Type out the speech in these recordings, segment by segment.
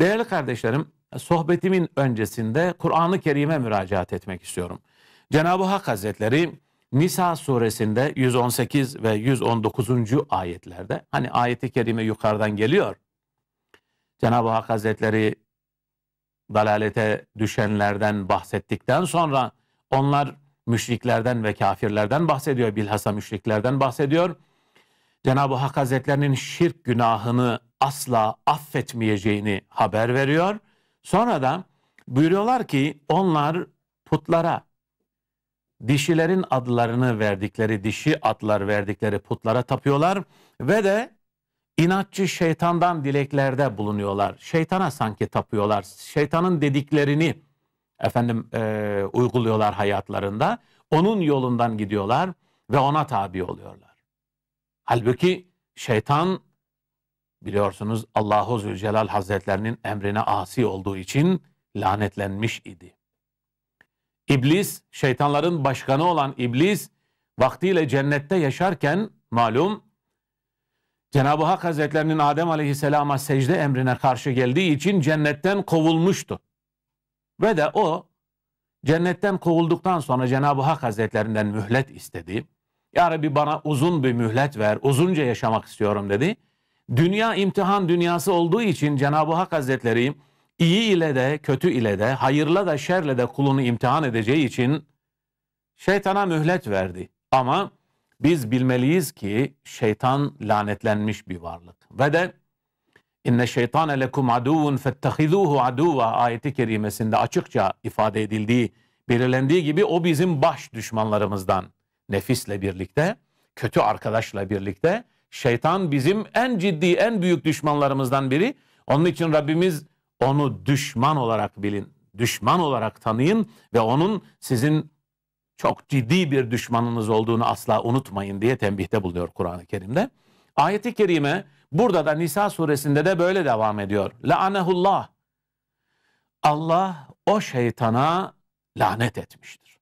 Değerli kardeşlerim, sohbetimin öncesinde Kur'an-ı Kerim'e müracaat etmek istiyorum. Cenab-ı Hak Hazretleri Nisa suresinde 118 ve 119. ayetlerde hani ayeti kerime yukarıdan geliyor. Cenab-ı Hak Hazretleri dalalete düşenlerden bahsettikten sonra onlar müşriklerden ve kafirlerden bahsediyor. Bilhassa müşriklerden bahsediyor. Cenab-ı Hak Hazretlerinin şirk günahını asla affetmeyeceğini haber veriyor. Sonra da buyuruyorlar ki onlar putlara, dişilerin adlarını verdikleri, dişi adlar verdikleri putlara tapıyorlar ve de inatçı şeytandan dileklerde bulunuyorlar. Şeytana sanki tapıyorlar. Şeytanın dediklerini efendim e, uyguluyorlar hayatlarında. Onun yolundan gidiyorlar ve ona tabi oluyorlar. Halbuki şeytan biliyorsunuz Allahu Zülcelal Hazretlerinin emrine asi olduğu için lanetlenmiş idi. İblis, şeytanların başkanı olan İblis, vaktiyle cennette yaşarken malum Cenab-ı Hak Hazretlerinin Adem Aleyhisselam'a secde emrine karşı geldiği için cennetten kovulmuştu. Ve de o cennetten kovulduktan sonra Cenab-ı Hak Hazretlerinden mühlet istedi. Ya Rabbi bana uzun bir mühlet ver, uzunca yaşamak istiyorum dedi. Dünya imtihan dünyası olduğu için Cenab-ı Hak Hazretleri iyi ile de kötü ile de hayırla da şerle de kulunu imtihan edeceği için şeytana mühlet verdi. Ama biz bilmeliyiz ki şeytan lanetlenmiş bir varlık. Ve de inne şeytane lekum aduvun fettehizuhu aduva ayeti kerimesinde açıkça ifade edildiği, belirlendiği gibi o bizim baş düşmanlarımızdan. Nefisle birlikte, kötü arkadaşla birlikte Şeytan bizim en ciddi, en büyük düşmanlarımızdan biri. Onun için Rabbimiz onu düşman olarak bilin, düşman olarak tanıyın ve onun sizin çok ciddi bir düşmanınız olduğunu asla unutmayın diye tembihte buluyor Kur'an-ı Kerim'de. Ayet-i kerime burada da Nisa suresinde de böyle devam ediyor. Lanehullah. Allah o şeytana lanet etmiştir.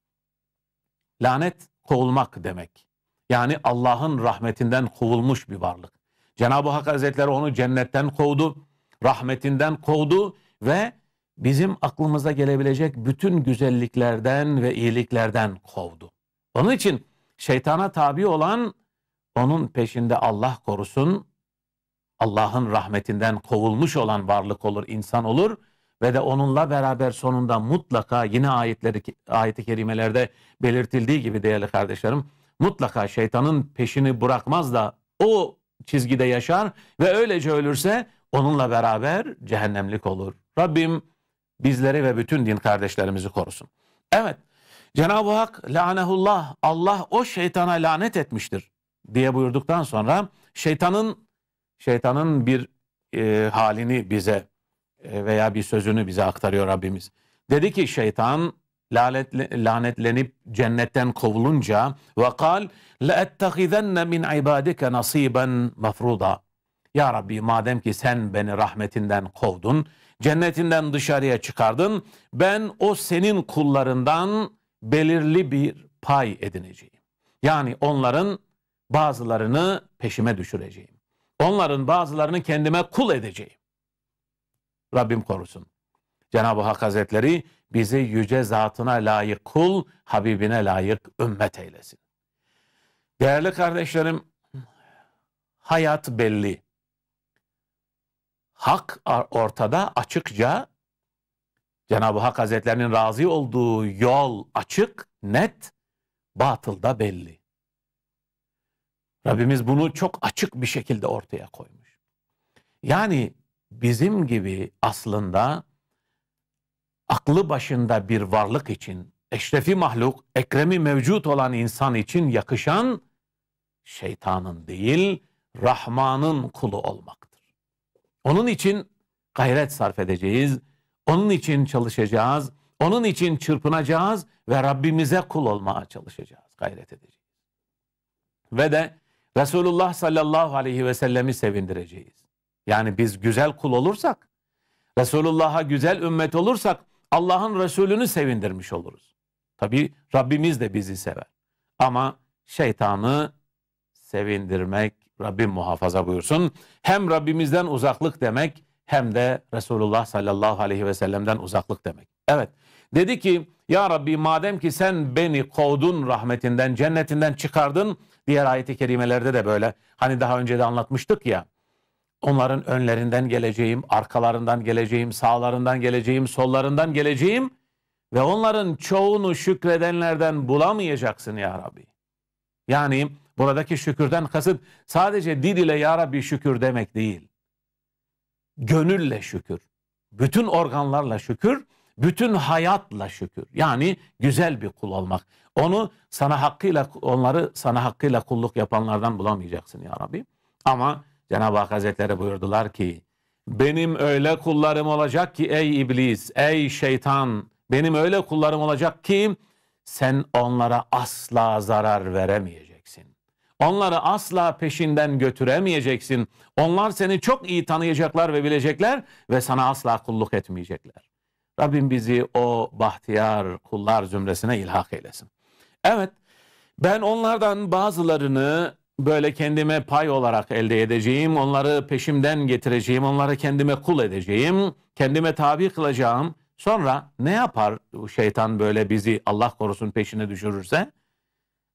Lanet kovulmak demek. Yani Allah'ın rahmetinden kovulmuş bir varlık. Cenab-ı Hak Hazretleri onu cennetten kovdu, rahmetinden kovdu ve bizim aklımıza gelebilecek bütün güzelliklerden ve iyiliklerden kovdu. Onun için şeytana tabi olan onun peşinde Allah korusun, Allah'ın rahmetinden kovulmuş olan varlık olur, insan olur ve de onunla beraber sonunda mutlaka yine ayetleri ayeti kerimelerde belirtildiği gibi değerli kardeşlerim mutlaka şeytanın peşini bırakmaz da o çizgide yaşar ve öylece ölürse onunla beraber cehennemlik olur. Rabbim bizleri ve bütün din kardeşlerimizi korusun. Evet Cenab-ı Hak lanehullah Allah o şeytana lanet etmiştir diye buyurduktan sonra şeytanın şeytanın bir e, halini bize e, veya bir sözünü bize aktarıyor Rabbimiz. Dedi ki şeytan lanetlenip cennetten kovulunca ve kal la ettehizenne min ibadike nasiben mafruda. Ya Rabbi madem ki sen beni rahmetinden kovdun, cennetinden dışarıya çıkardın, ben o senin kullarından belirli bir pay edineceğim. Yani onların bazılarını peşime düşüreceğim. Onların bazılarını kendime kul edeceğim. Rabbim korusun. Cenab-ı Hak Hazretleri bizi yüce zatına layık kul, Habibine layık ümmet eylesin. Değerli kardeşlerim, hayat belli. Hak ortada, açıkça Cenab-ı Hak Hazretlerinin razı olduğu yol açık, net, batıl da belli. Rabbimiz bunu çok açık bir şekilde ortaya koymuş. Yani bizim gibi aslında aklı başında bir varlık için, eşrefi mahluk, ekremi mevcut olan insan için yakışan şeytanın değil, Rahman'ın kulu olmaktır. Onun için gayret sarf edeceğiz, onun için çalışacağız, onun için çırpınacağız ve Rabbimize kul olmaya çalışacağız, gayret edeceğiz. Ve de Resulullah sallallahu aleyhi ve sellemi sevindireceğiz. Yani biz güzel kul olursak, Resulullah'a güzel ümmet olursak Allah'ın Resulünü sevindirmiş oluruz. Tabi Rabbimiz de bizi sever. Ama şeytanı sevindirmek Rabbim muhafaza buyursun. Hem Rabbimizden uzaklık demek hem de Resulullah sallallahu aleyhi ve sellem'den uzaklık demek. Evet dedi ki ya Rabbi madem ki sen beni kovdun rahmetinden cennetinden çıkardın diğer ayeti kerimelerde de böyle hani daha önce de anlatmıştık ya Onların önlerinden geleceğim, arkalarından geleceğim, sağlarından geleceğim, sollarından geleceğim ve onların çoğunu şükredenlerden bulamayacaksın ya Rabbi. Yani buradaki şükürden kasıt sadece dil ile ya Rabbi şükür demek değil. Gönülle şükür, bütün organlarla şükür, bütün hayatla şükür. Yani güzel bir kul olmak. Onu sana hakkıyla onları sana hakkıyla kulluk yapanlardan bulamayacaksın ya Rabbi. Ama Cenab-ı Hak Hazretleri buyurdular ki benim öyle kullarım olacak ki ey iblis, ey şeytan benim öyle kullarım olacak ki sen onlara asla zarar veremeyeceksin. Onları asla peşinden götüremeyeceksin. Onlar seni çok iyi tanıyacaklar ve bilecekler ve sana asla kulluk etmeyecekler. Rabbim bizi o bahtiyar kullar zümresine ilhak eylesin. Evet ben onlardan bazılarını böyle kendime pay olarak elde edeceğim, onları peşimden getireceğim, onları kendime kul edeceğim, kendime tabi kılacağım. Sonra ne yapar şeytan böyle bizi Allah korusun peşine düşürürse?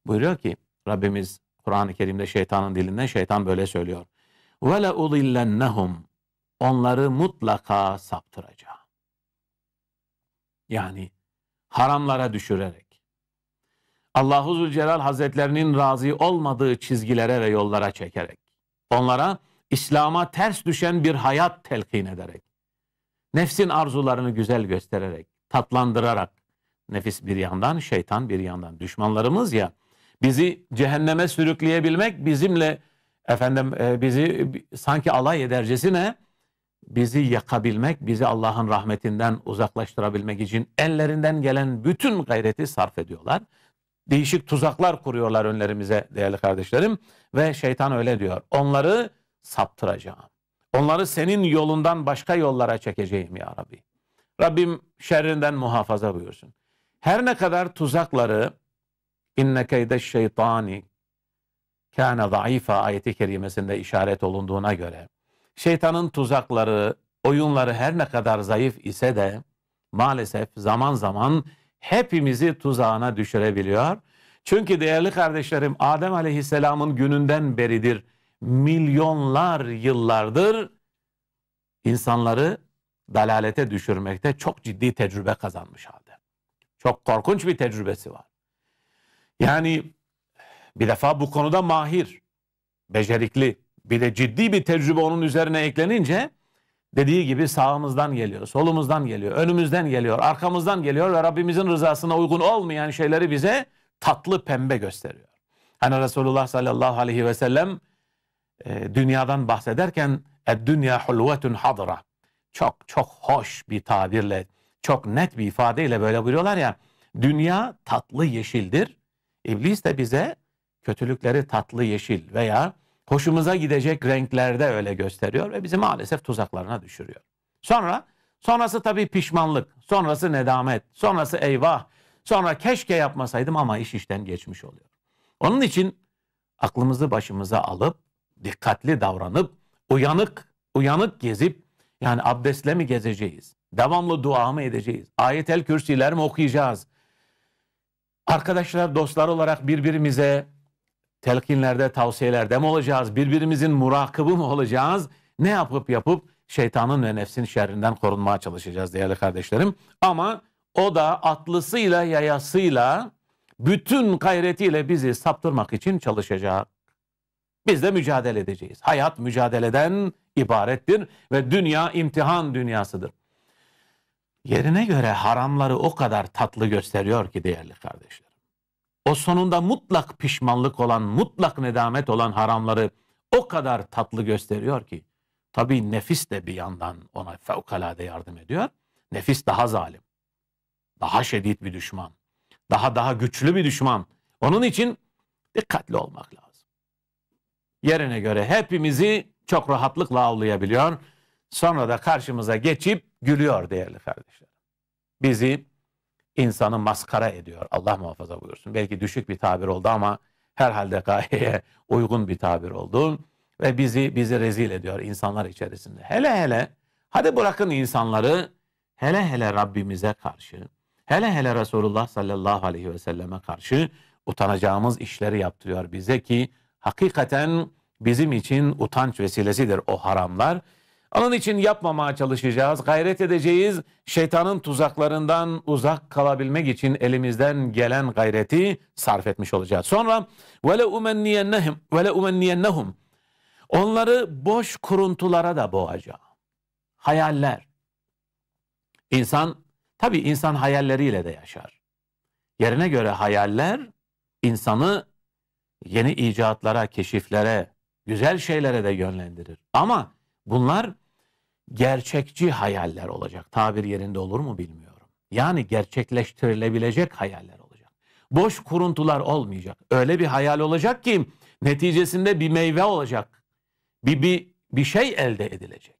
Buyuruyor ki Rabbimiz Kur'an-ı Kerim'de şeytanın dilinden şeytan böyle söylüyor. Ve udillennehum onları mutlaka saptıracağım. Yani haramlara düşürerek, Allahu Zülcelal Hazretlerinin razı olmadığı çizgilere ve yollara çekerek, onlara İslam'a ters düşen bir hayat telkin ederek, nefsin arzularını güzel göstererek, tatlandırarak, nefis bir yandan, şeytan bir yandan düşmanlarımız ya, bizi cehenneme sürükleyebilmek bizimle efendim e, bizi sanki alay edercesine bizi yakabilmek, bizi Allah'ın rahmetinden uzaklaştırabilmek için ellerinden gelen bütün gayreti sarf ediyorlar değişik tuzaklar kuruyorlar önlerimize değerli kardeşlerim. Ve şeytan öyle diyor. Onları saptıracağım. Onları senin yolundan başka yollara çekeceğim ya Rabbi. Rabbim şerrinden muhafaza buyursun. Her ne kadar tuzakları inne keyde şeytani kâne zayıfa ayeti kerimesinde işaret olunduğuna göre şeytanın tuzakları, oyunları her ne kadar zayıf ise de maalesef zaman zaman hepimizi tuzağına düşürebiliyor. Çünkü değerli kardeşlerim Adem Aleyhisselam'ın gününden beridir milyonlar yıllardır insanları dalalete düşürmekte çok ciddi tecrübe kazanmış halde. Çok korkunç bir tecrübesi var. Yani bir defa bu konuda mahir, becerikli, bir de ciddi bir tecrübe onun üzerine eklenince dediği gibi sağımızdan geliyor, solumuzdan geliyor, önümüzden geliyor, arkamızdan geliyor ve Rabbimizin rızasına uygun olmayan şeyleri bize tatlı pembe gösteriyor. Hani Resulullah sallallahu aleyhi ve sellem e, dünyadan bahsederken dünya hulvetun hadra. Çok çok hoş bir tabirle, çok net bir ifadeyle böyle buyuruyorlar ya. Dünya tatlı yeşildir. İblis de bize kötülükleri tatlı yeşil veya hoşumuza gidecek renklerde öyle gösteriyor ve bizi maalesef tuzaklarına düşürüyor. Sonra sonrası tabii pişmanlık, sonrası nedamet, sonrası eyvah, sonra keşke yapmasaydım ama iş işten geçmiş oluyor. Onun için aklımızı başımıza alıp dikkatli davranıp uyanık uyanık gezip yani abdestle mi gezeceğiz? Devamlı dua mı edeceğiz? Ayet-el kürsiler mi okuyacağız? Arkadaşlar, dostlar olarak birbirimize telkinlerde, tavsiyelerde mi olacağız? Birbirimizin murakabı mı olacağız? Ne yapıp yapıp şeytanın ve nefsin şerrinden korunmaya çalışacağız değerli kardeşlerim. Ama o da atlısıyla, yayasıyla, bütün gayretiyle bizi saptırmak için çalışacak. Biz de mücadele edeceğiz. Hayat mücadeleden ibarettir ve dünya imtihan dünyasıdır. Yerine göre haramları o kadar tatlı gösteriyor ki değerli kardeşler o sonunda mutlak pişmanlık olan, mutlak nedamet olan haramları o kadar tatlı gösteriyor ki. Tabii nefis de bir yandan ona fevkalade yardım ediyor. Nefis daha zalim, daha şiddet bir düşman, daha daha güçlü bir düşman. Onun için dikkatli olmak lazım. Yerine göre hepimizi çok rahatlıkla avlayabiliyor. Sonra da karşımıza geçip gülüyor değerli kardeşlerim. Bizi insanı maskara ediyor. Allah muhafaza buyursun. Belki düşük bir tabir oldu ama herhalde gayeye uygun bir tabir oldu. Ve bizi bizi rezil ediyor insanlar içerisinde. Hele hele hadi bırakın insanları hele hele Rabbimize karşı, hele hele Resulullah sallallahu aleyhi ve selleme karşı utanacağımız işleri yaptırıyor bize ki hakikaten bizim için utanç vesilesidir o haramlar. Onun için yapmamaya çalışacağız, gayret edeceğiz. Şeytanın tuzaklarından uzak kalabilmek için elimizden gelen gayreti sarf etmiş olacağız. Sonra vele umenniyennehum vele umenniyennehum Onları boş kuruntulara da boğacağım. Hayaller. İnsan tabii insan hayalleriyle de yaşar. Yerine göre hayaller insanı yeni icatlara, keşiflere, güzel şeylere de yönlendirir. Ama Bunlar gerçekçi hayaller olacak. Tabir yerinde olur mu bilmiyorum. Yani gerçekleştirilebilecek hayaller olacak. Boş kuruntular olmayacak. Öyle bir hayal olacak ki neticesinde bir meyve olacak. Bir, bir, bir şey elde edilecek.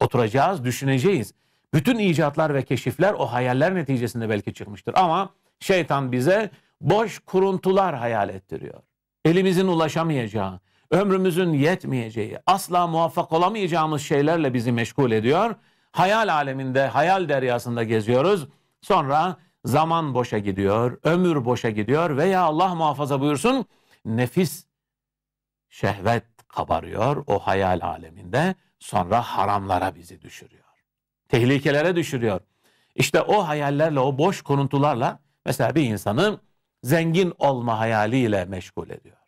Oturacağız, düşüneceğiz. Bütün icatlar ve keşifler o hayaller neticesinde belki çıkmıştır. Ama şeytan bize boş kuruntular hayal ettiriyor. Elimizin ulaşamayacağı, ömrümüzün yetmeyeceği, asla muvaffak olamayacağımız şeylerle bizi meşgul ediyor. Hayal aleminde, hayal deryasında geziyoruz. Sonra zaman boşa gidiyor, ömür boşa gidiyor veya Allah muhafaza buyursun nefis şehvet kabarıyor o hayal aleminde. Sonra haramlara bizi düşürüyor. Tehlikelere düşürüyor. İşte o hayallerle, o boş konuntularla mesela bir insanı zengin olma hayaliyle meşgul ediyor.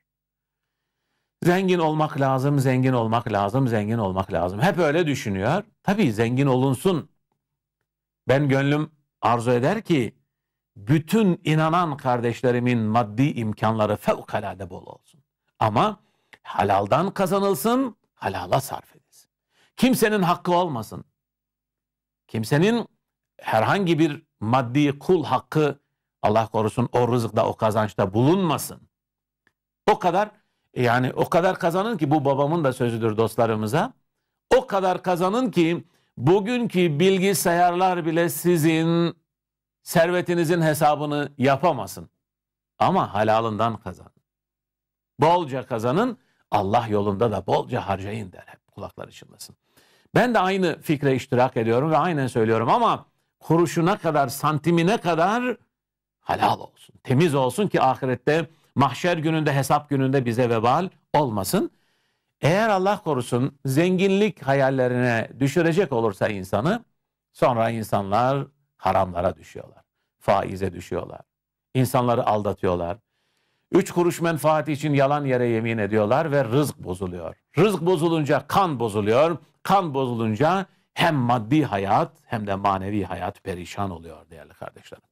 Zengin olmak lazım, zengin olmak lazım, zengin olmak lazım. Hep öyle düşünüyor. Tabii zengin olunsun. Ben gönlüm arzu eder ki bütün inanan kardeşlerimin maddi imkanları fevkalade bol olsun. Ama halaldan kazanılsın, halala sarf edilsin. Kimsenin hakkı olmasın. Kimsenin herhangi bir maddi kul hakkı Allah korusun o rızıkta o kazançta bulunmasın. O kadar yani o kadar kazanın ki bu babamın da sözüdür dostlarımıza. O kadar kazanın ki bugünkü bilgisayarlar bile sizin servetinizin hesabını yapamasın. Ama halalından kazanın. Bolca kazanın, Allah yolunda da bolca harcayın der hep kulaklar çınlasın. Ben de aynı fikre iştirak ediyorum ve aynen söylüyorum ama kuruşuna kadar, santimine kadar halal olsun, temiz olsun ki ahirette Mahşer gününde hesap gününde bize vebal olmasın. Eğer Allah korusun zenginlik hayallerine düşürecek olursa insanı sonra insanlar haramlara düşüyorlar. Faize düşüyorlar. İnsanları aldatıyorlar. Üç kuruş menfaati için yalan yere yemin ediyorlar ve rızık bozuluyor. Rızık bozulunca kan bozuluyor. Kan bozulunca hem maddi hayat hem de manevi hayat perişan oluyor değerli kardeşlerim.